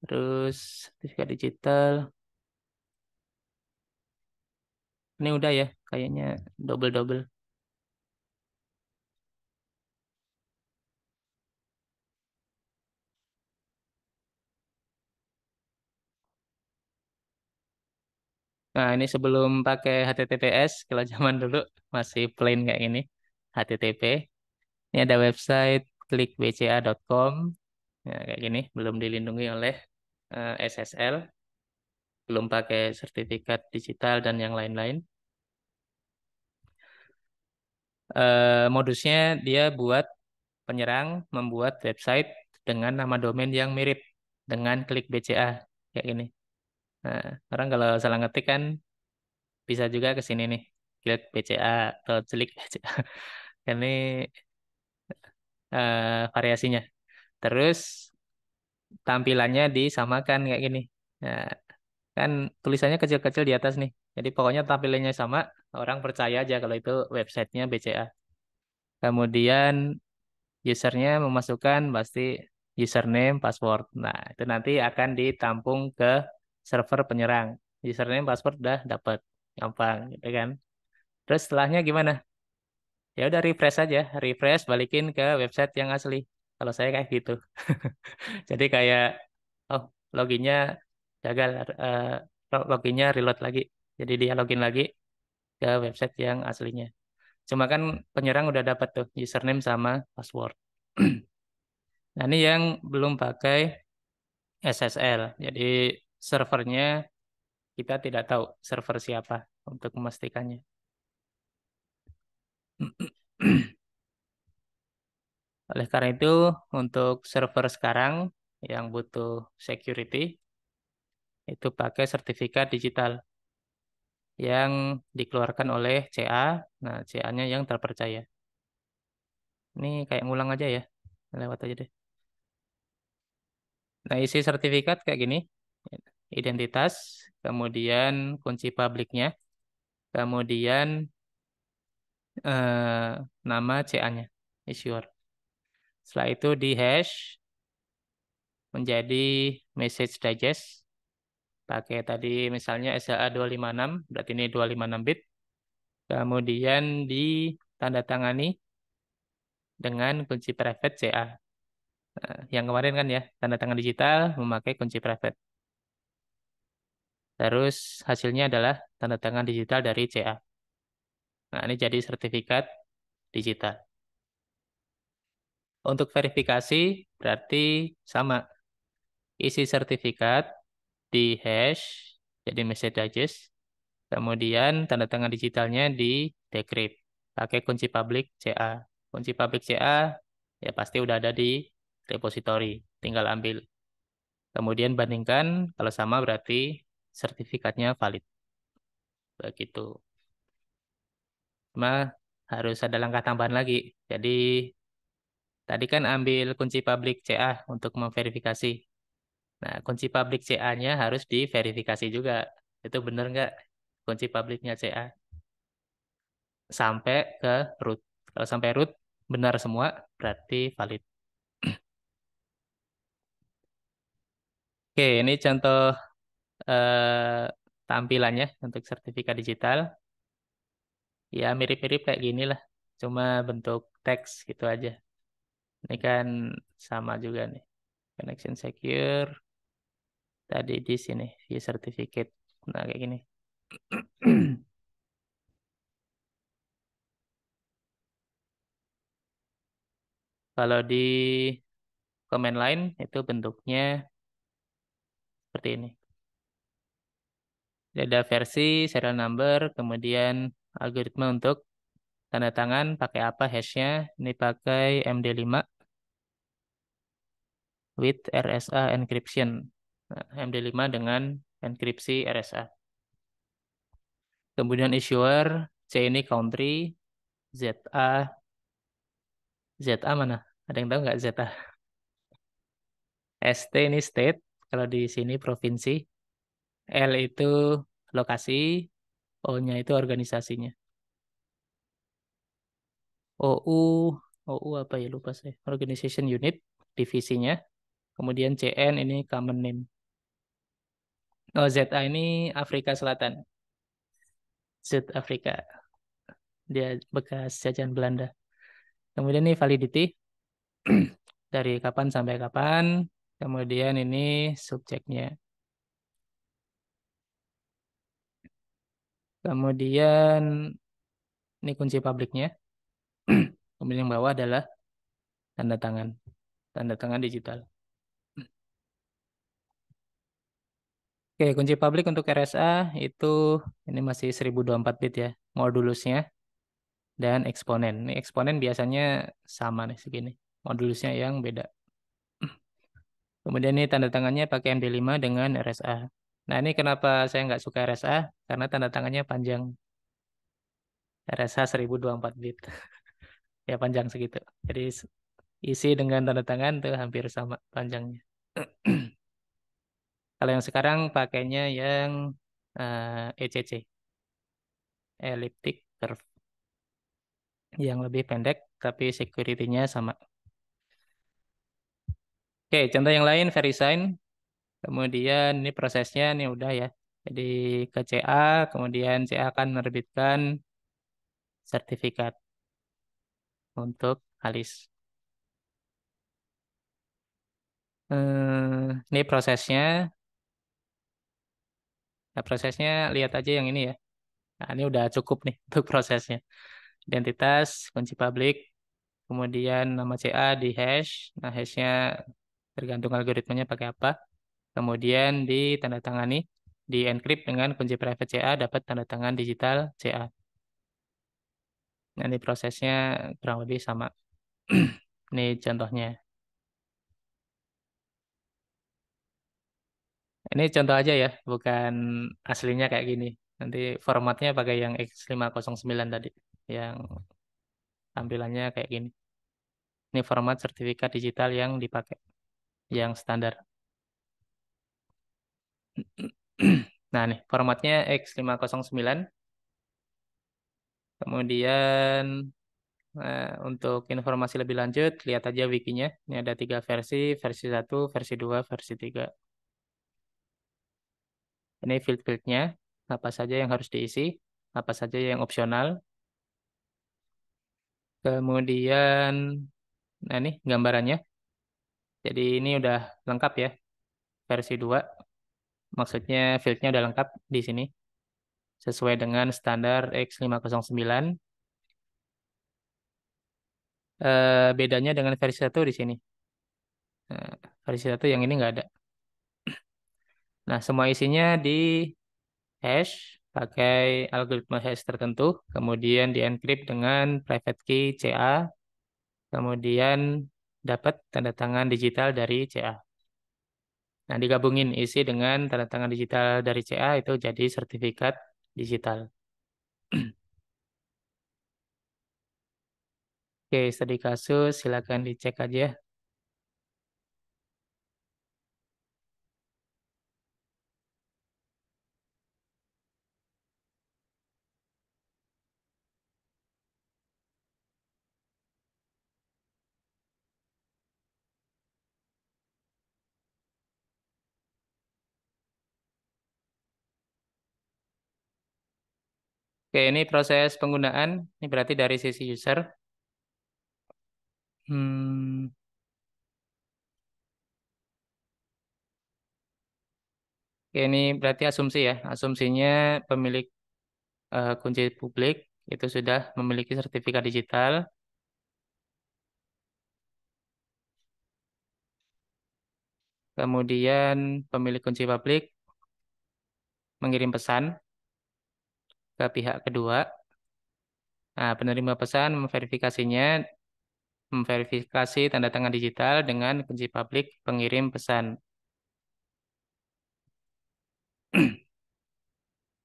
Speaker 1: Terus sertifikat digital. Ini udah ya, kayaknya double-double. Nah, ini sebelum pakai HTTPS, kalau zaman dulu masih plain kayak gini. HTTP. Ini ada website klikbca.com. Ya, kayak gini, belum dilindungi oleh uh, eh, SSL. Belum pakai sertifikat digital dan yang lain-lain. Uh, modusnya dia buat penyerang membuat website dengan nama domain yang mirip dengan klik BCA kayak gini. Nah, orang kalau salah ngetik kan bisa juga ke sini nih, klik BCA atau klik. BCA ini uh, variasinya terus tampilannya disamakan kayak gini nah, kan tulisannya kecil-kecil di atas nih jadi pokoknya tampilannya sama orang percaya aja kalau itu websitenya BCA kemudian usernya memasukkan pasti username password nah itu nanti akan ditampung ke server penyerang username password udah dapat gampang gitu kan terus setelahnya gimana ya udah refresh aja refresh balikin ke website yang asli kalau saya kayak gitu jadi kayak oh loginnya gagal uh, loginnya reload lagi jadi dia login lagi ke website yang aslinya cuma kan penyerang udah dapat tuh username sama password nah ini yang belum pakai SSL jadi servernya kita tidak tahu server siapa untuk memastikannya oleh karena itu, untuk server sekarang yang butuh security, itu pakai sertifikat digital yang dikeluarkan oleh CA. Nah, CA-nya yang terpercaya. Ini kayak ngulang aja ya, lewat aja deh. Nah, isi sertifikat kayak gini. Identitas, kemudian kunci publiknya, kemudian eh, nama CA-nya, Azure. Setelah itu di hash menjadi message digest. Pakai tadi misalnya sa 256, berarti ini 256 bit. Kemudian ditandatangani dengan kunci private CA. Nah, eh, yang kemarin kan ya, tanda tangan digital memakai kunci private. Terus hasilnya adalah tanda tangan digital dari CA. Nah, ini jadi sertifikat digital. Untuk verifikasi berarti sama. Isi sertifikat di hash, jadi message digest. Kemudian tanda tangan digitalnya di decrypt. Pakai kunci public CA. Kunci public CA ya pasti udah ada di repository. Tinggal ambil. Kemudian bandingkan, kalau sama berarti sertifikatnya valid. Begitu cuma harus ada langkah tambahan lagi. Jadi tadi kan ambil kunci publik CA untuk memverifikasi. Nah, kunci publik CA-nya harus diverifikasi juga. Itu benar nggak kunci publiknya CA? Sampai ke root. Kalau sampai root, benar semua, berarti valid. Oke, ini contoh eh, tampilannya untuk sertifikat digital ya mirip-mirip kayak gini lah cuma bentuk teks gitu aja ini kan sama juga nih connection secure tadi di sini view certificate nah kayak gini kalau di command line itu bentuknya seperti ini ada versi serial number kemudian algoritma untuk tanda tangan pakai apa hashnya ini pakai MD5 with RSA encryption nah, MD5 dengan enkripsi RSA kemudian issuer C ini country ZA ZA mana ada yang tahu nggak ZA ST ini state kalau di sini provinsi L itu lokasi O-nya itu organisasinya. OU, OU apa ya lupa saya. Organization Unit, divisinya. Kemudian CN ini common name. Oh, ZA ini Afrika Selatan. Z Afrika. Dia bekas jajahan Belanda. Kemudian ini validity. Dari kapan sampai kapan. Kemudian ini subjeknya. Kemudian ini kunci publiknya. Kemudian yang bawah adalah tanda tangan. Tanda tangan digital. Oke, kunci publik untuk RSA itu ini masih 1024 bit ya, modulusnya dan eksponen. Ini eksponen biasanya sama nih segini, modulusnya yang beda. Kemudian ini tanda tangannya pakai MD5 dengan RSA. Nah, ini kenapa saya nggak suka RSA? Karena tanda tangannya panjang. RSA 1024 bit. ya, panjang segitu. Jadi isi dengan tanda tangan tuh hampir sama panjangnya. Kalau yang sekarang pakainya yang uh, eh, ECC. Elliptic curve. Yang lebih pendek tapi security-nya sama. Oke, contoh yang lain VeriSign Kemudian ini prosesnya nih udah ya. Jadi ke CA, kemudian CA akan menerbitkan sertifikat untuk alis. Hmm, eh, ini prosesnya. Nah, prosesnya lihat aja yang ini ya. Nah, ini udah cukup nih untuk prosesnya. Identitas, kunci publik, kemudian nama CA di hash. Nah, hashnya tergantung algoritmanya pakai apa kemudian ditandatangani, di-encrypt dengan kunci private CA, dapat tanda tangan digital CA. Nanti prosesnya kurang lebih sama. Ini contohnya. Ini contoh aja ya, bukan aslinya kayak gini. Nanti formatnya pakai yang X509 tadi, yang tampilannya kayak gini. Ini format sertifikat digital yang dipakai, yang standar. nah nih formatnya X509 kemudian nah, untuk informasi lebih lanjut lihat aja wikinya ini ada tiga versi versi 1 versi 2 versi 3 ini field-fieldnya apa saja yang harus diisi apa saja yang opsional kemudian nah ini gambarannya jadi ini udah lengkap ya versi 2 maksudnya fieldnya udah lengkap di sini sesuai dengan standar X509. Eh, bedanya dengan versi satu di sini. Eh, versi satu yang ini nggak ada. Nah, semua isinya di hash pakai algoritma hash tertentu, kemudian di di-encrypt dengan private key CA, kemudian dapat tanda tangan digital dari CA. Nah, digabungin isi dengan tanda tangan digital dari CA itu jadi sertifikat digital. Oke, studi kasus silakan dicek aja. Oke, ini proses penggunaan. Ini berarti dari sisi user. Hmm. Oke, ini berarti asumsi ya. Asumsinya pemilik uh, kunci publik itu sudah memiliki sertifikat digital. Kemudian pemilik kunci publik mengirim pesan ke pihak kedua. Nah, penerima pesan memverifikasinya memverifikasi tanda tangan digital dengan kunci publik pengirim pesan.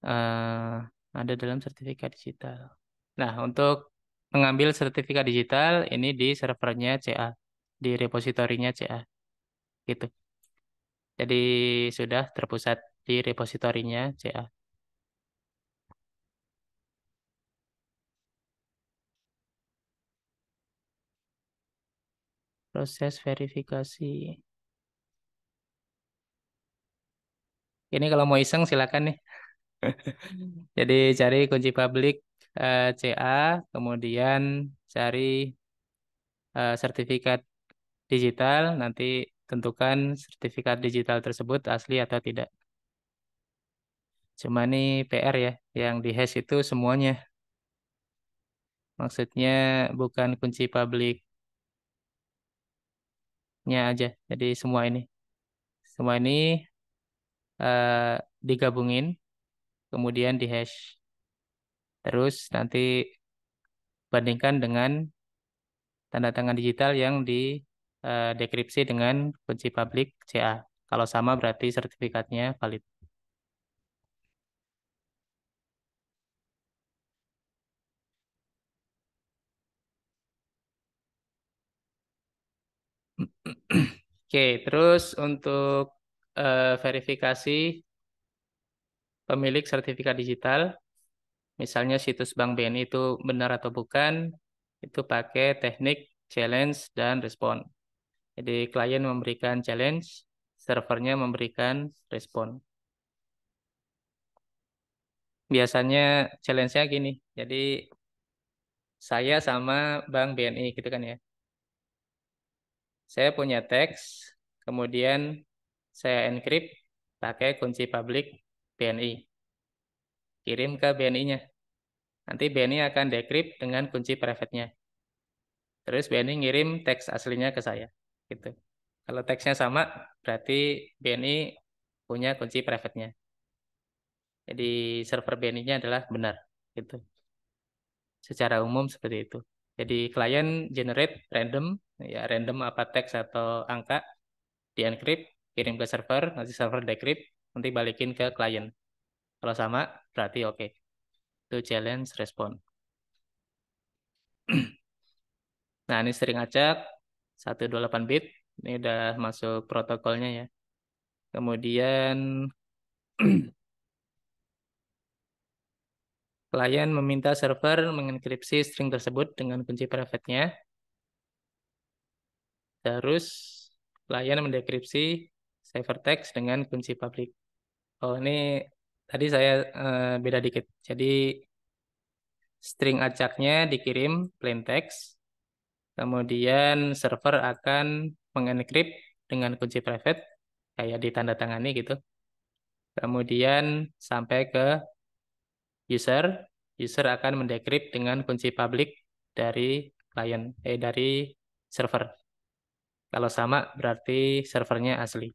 Speaker 1: uh, ada dalam sertifikat digital. Nah, untuk mengambil sertifikat digital ini di servernya CA, di repositorinya CA. Gitu. Jadi sudah terpusat di repositorinya CA. proses verifikasi. Ini kalau mau iseng silakan nih. Hmm. Jadi cari kunci publik eh, CA, kemudian cari eh, sertifikat digital, nanti tentukan sertifikat digital tersebut asli atau tidak. Cuma ini PR ya, yang di hash itu semuanya. Maksudnya bukan kunci publik nya aja. Jadi semua ini, semua ini uh, digabungin, kemudian di hash. Terus nanti bandingkan dengan tanda tangan digital yang di uh, eh, dekripsi dengan kunci publik CA. Kalau sama berarti sertifikatnya valid. Oke, terus untuk uh, verifikasi pemilik sertifikat digital, misalnya situs Bank BNI itu benar atau bukan, itu pakai teknik challenge dan respon. Jadi klien memberikan challenge, servernya memberikan respon. Biasanya challenge-nya gini, jadi saya sama Bank BNI gitu kan ya saya punya teks, kemudian saya encrypt pakai kunci public BNI. Kirim ke BNI-nya. Nanti BNI akan decrypt dengan kunci private-nya. Terus BNI ngirim teks aslinya ke saya. gitu. Kalau teksnya sama, berarti BNI punya kunci private-nya. Jadi server BNI-nya adalah benar. gitu. Secara umum seperti itu. Jadi klien generate random, ya random apa teks atau angka, di encrypt, kirim ke server, nanti server decrypt, nanti balikin ke klien. Kalau sama, berarti oke. Okay. Itu challenge respon. nah, ini sering acak, 128 bit, ini udah masuk protokolnya ya. Kemudian Klien meminta server mengenkripsi string tersebut dengan kunci private-nya. Terus klien mendekripsi ciphertext dengan kunci public. Oh, ini tadi saya eh, beda dikit. Jadi string acaknya dikirim plain text. Kemudian server akan mengenkrip dengan kunci private kayak ditandatangani gitu. Kemudian sampai ke user, user akan mendekrip dengan kunci public dari client eh dari server. Kalau sama berarti servernya asli.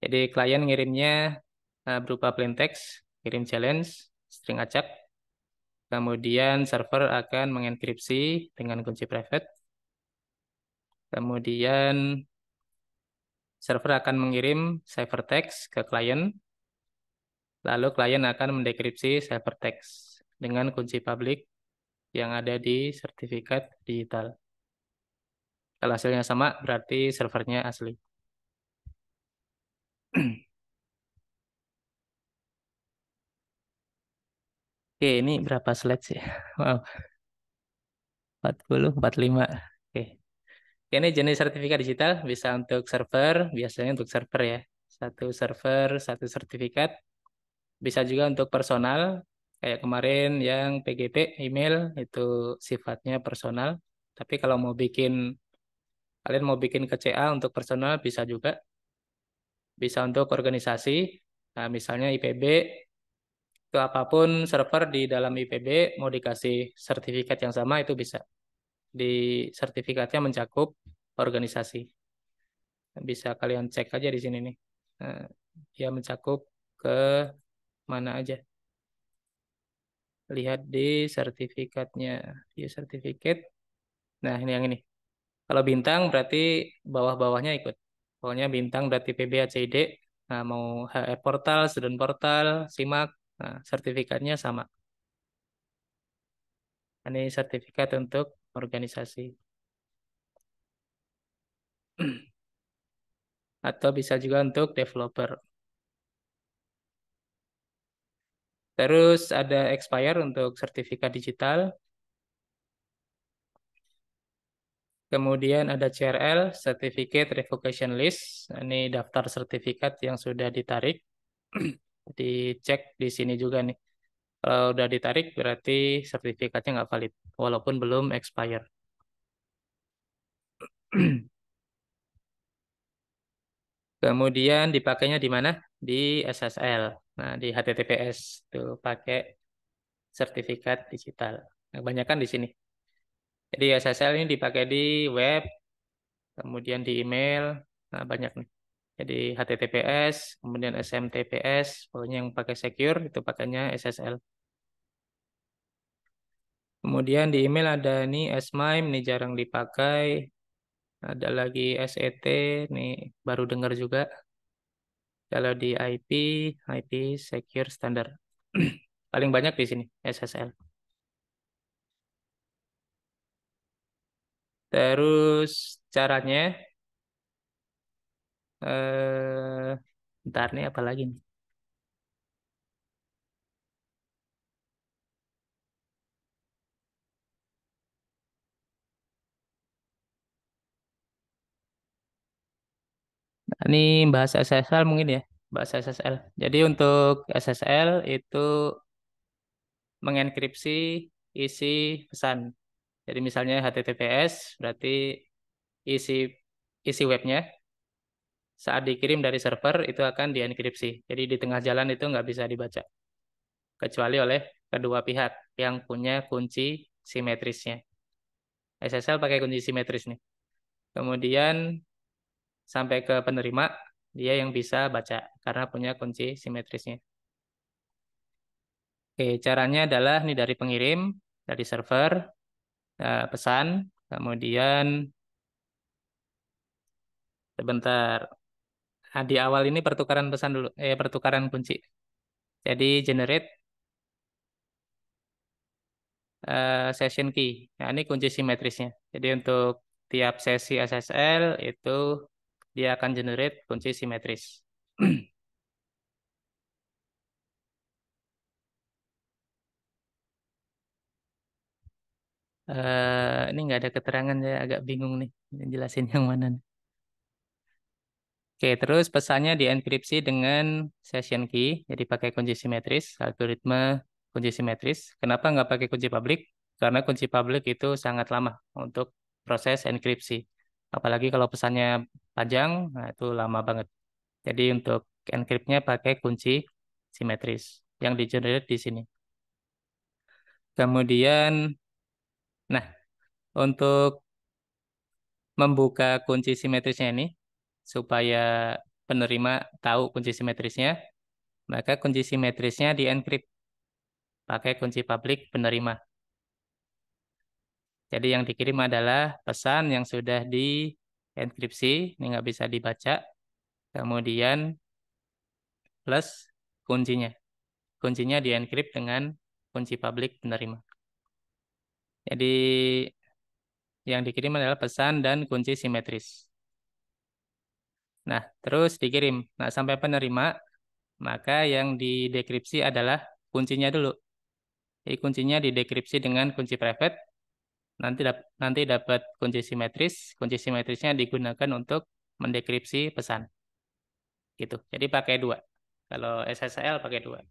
Speaker 1: Jadi klien ngirimnya eh, berupa plain text, kirim challenge, string acak. Kemudian server akan mengenkripsi dengan kunci private. Kemudian server akan mengirim ciphertext ke klien Lalu klien akan mendeskripsi ciphertext dengan kunci publik yang ada di sertifikat digital. Kalau hasilnya sama, berarti servernya asli. Oke, ini berapa slide sih? Wow. 40, 45. Oke. Oke, ini jenis sertifikat digital bisa untuk server, biasanya untuk server ya. Satu server, satu sertifikat bisa juga untuk personal kayak kemarin yang PGP email itu sifatnya personal tapi kalau mau bikin kalian mau bikin ke CA untuk personal bisa juga bisa untuk organisasi nah, misalnya IPB itu apapun server di dalam IPB mau dikasih sertifikat yang sama itu bisa di sertifikatnya mencakup organisasi bisa kalian cek aja di sini nih nah, dia mencakup ke mana aja. Lihat di sertifikatnya. View certificate. Nah, ini yang ini. Kalau bintang berarti bawah-bawahnya ikut. Pokoknya bintang berarti PB, ACID. Nah, mau HR portal, student portal, SIMAK. Nah, sertifikatnya sama. Ini sertifikat untuk organisasi. Atau bisa juga untuk developer. Terus ada expire untuk sertifikat digital. Kemudian ada CRL, Certificate Revocation List. Ini daftar sertifikat yang sudah ditarik. Dicek di sini juga nih. Kalau sudah ditarik berarti sertifikatnya nggak valid, walaupun belum expire. Kemudian dipakainya di mana? Di SSL. Nah, di HTTPS itu pakai sertifikat digital. Nah, kebanyakan di sini. Jadi SSL ini dipakai di web, kemudian di email, nah banyak nih. Jadi HTTPS, kemudian SMTPS, pokoknya yang pakai secure itu pakainya SSL. Kemudian di email ada nih SMIME, ini jarang dipakai. Ada lagi SET, nih baru dengar juga. Kalau di IP, IP secure standar. Paling banyak di sini SSL. Terus caranya eh bentar nih apa lagi nih. Ini bahas SSL mungkin ya, bahas SSL. Jadi untuk SSL itu mengenkripsi isi pesan. Jadi misalnya HTTPS berarti isi isi webnya saat dikirim dari server itu akan dienkripsi. Jadi di tengah jalan itu nggak bisa dibaca. Kecuali oleh kedua pihak yang punya kunci simetrisnya. SSL pakai kunci simetris nih. Kemudian sampai ke penerima, dia yang bisa baca karena punya kunci simetrisnya. Oke, caranya adalah ini dari pengirim, dari server, eh, pesan, kemudian sebentar. Ah, di awal ini pertukaran pesan dulu, eh pertukaran kunci. Jadi generate eh, session key. Nah, ini kunci simetrisnya. Jadi untuk tiap sesi SSL itu dia akan generate kunci simetris. uh, ini nggak ada keterangan, saya agak bingung nih jelasin yang mana. Nih. Oke, terus pesannya dienkripsi dengan session key, jadi pakai kunci simetris, algoritma kunci simetris. Kenapa nggak pakai kunci publik? Karena kunci publik itu sangat lama untuk proses enkripsi. Apalagi kalau pesannya panjang, nah itu lama banget. Jadi untuk encryptnya pakai kunci simetris yang di-generate di sini. Kemudian, nah untuk membuka kunci simetrisnya ini, supaya penerima tahu kunci simetrisnya, maka kunci simetrisnya di-encrypt pakai kunci public penerima. Jadi yang dikirim adalah pesan yang sudah di enkripsi ini nggak bisa dibaca kemudian plus kuncinya kuncinya dienkrip dengan kunci publik penerima jadi yang dikirim adalah pesan dan kunci simetris nah terus dikirim nah sampai penerima maka yang didekripsi adalah kuncinya dulu jadi kuncinya didekripsi dengan kunci private nanti dap nanti dapat kunci simetris kunci simetrisnya digunakan untuk mendekripsi pesan gitu jadi pakai dua kalau SSL pakai dua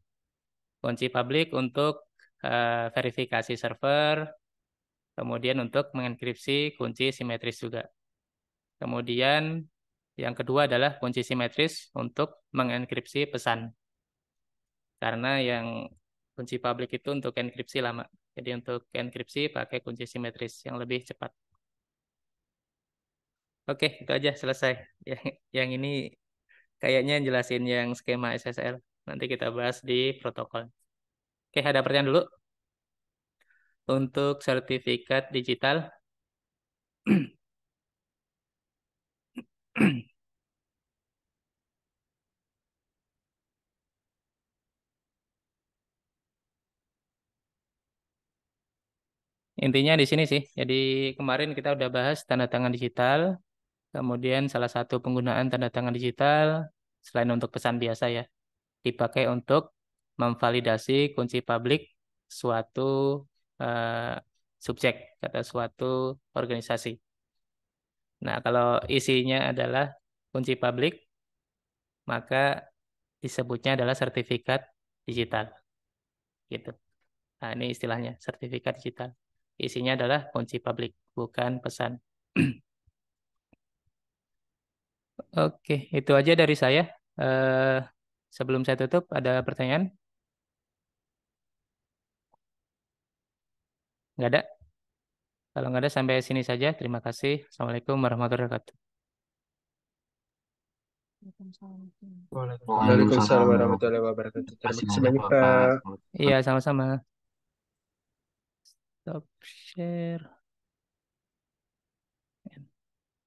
Speaker 1: kunci publik untuk uh, verifikasi server kemudian untuk mengenkripsi kunci simetris juga kemudian yang kedua adalah kunci simetris untuk mengenkripsi pesan karena yang kunci publik itu untuk enkripsi lama jadi untuk enkripsi pakai kunci simetris yang lebih cepat. Oke, itu aja selesai. Yang, yang ini kayaknya jelasin yang skema SSL. Nanti kita bahas di protokol. Oke, ada pertanyaan dulu? Untuk sertifikat digital. Intinya di sini sih. Jadi kemarin kita udah bahas tanda tangan digital, kemudian salah satu penggunaan tanda tangan digital selain untuk pesan biasa ya, dipakai untuk memvalidasi kunci publik suatu uh, subjek atau suatu organisasi. Nah, kalau isinya adalah kunci publik, maka disebutnya adalah sertifikat digital. Gitu. Nah, ini istilahnya, sertifikat digital. Isinya adalah kunci publik bukan pesan. Oke, itu aja dari saya. Eh, sebelum saya tutup, ada pertanyaan? Nggak ada? Kalau nggak ada, sampai sini saja. Terima kasih. Assalamualaikum warahmatullahi wabarakatuh. Waalaikumsalam warahmatullahi wabarakatuh. Terima kasih banyak, Pak. Iya, sama-sama. up share